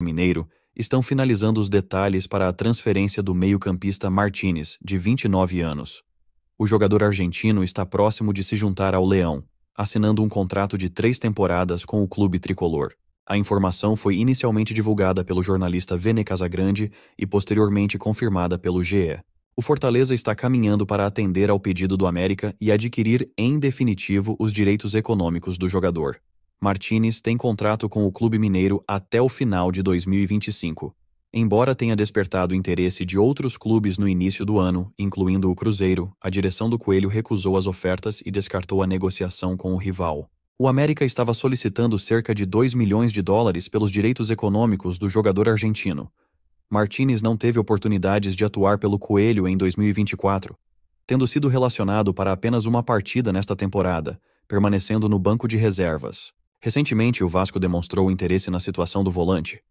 Mineiro estão finalizando os detalhes para a transferência do meio-campista Martinez, de 29 anos. O jogador argentino está próximo de se juntar ao Leão, assinando um contrato de três temporadas com o clube tricolor. A informação foi inicialmente divulgada pelo jornalista Vene Casagrande e posteriormente confirmada pelo GE. O Fortaleza está caminhando para atender ao pedido do América e adquirir, em definitivo, os direitos econômicos do jogador. Martinez tem contrato com o clube mineiro até o final de 2025, Embora tenha despertado interesse de outros clubes no início do ano, incluindo o Cruzeiro, a direção do Coelho recusou as ofertas e descartou a negociação com o rival. O América estava solicitando cerca de 2 milhões de dólares pelos direitos econômicos do jogador argentino. Martinez não teve oportunidades de atuar pelo Coelho em 2024, tendo sido relacionado para apenas uma partida nesta temporada, permanecendo no banco de reservas. Recentemente, o Vasco demonstrou interesse na situação do volante.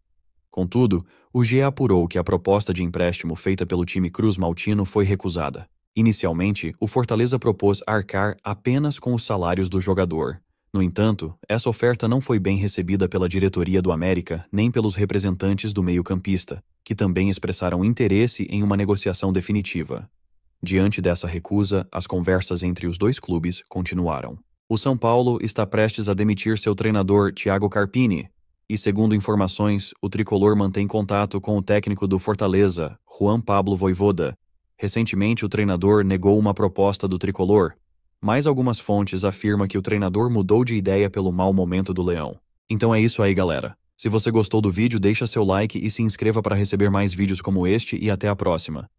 Contudo, o GE apurou que a proposta de empréstimo feita pelo time Cruz Maltino foi recusada. Inicialmente, o Fortaleza propôs arcar apenas com os salários do jogador. No entanto, essa oferta não foi bem recebida pela diretoria do América nem pelos representantes do meio-campista, que também expressaram interesse em uma negociação definitiva. Diante dessa recusa, as conversas entre os dois clubes continuaram. O São Paulo está prestes a demitir seu treinador Thiago Carpini, e segundo informações, o tricolor mantém contato com o técnico do Fortaleza, Juan Pablo Voivoda. Recentemente, o treinador negou uma proposta do tricolor, mas algumas fontes afirmam que o treinador mudou de ideia pelo mau momento do Leão. Então é isso aí, galera. Se você gostou do vídeo, deixa seu like e se inscreva para receber mais vídeos como este e até a próxima.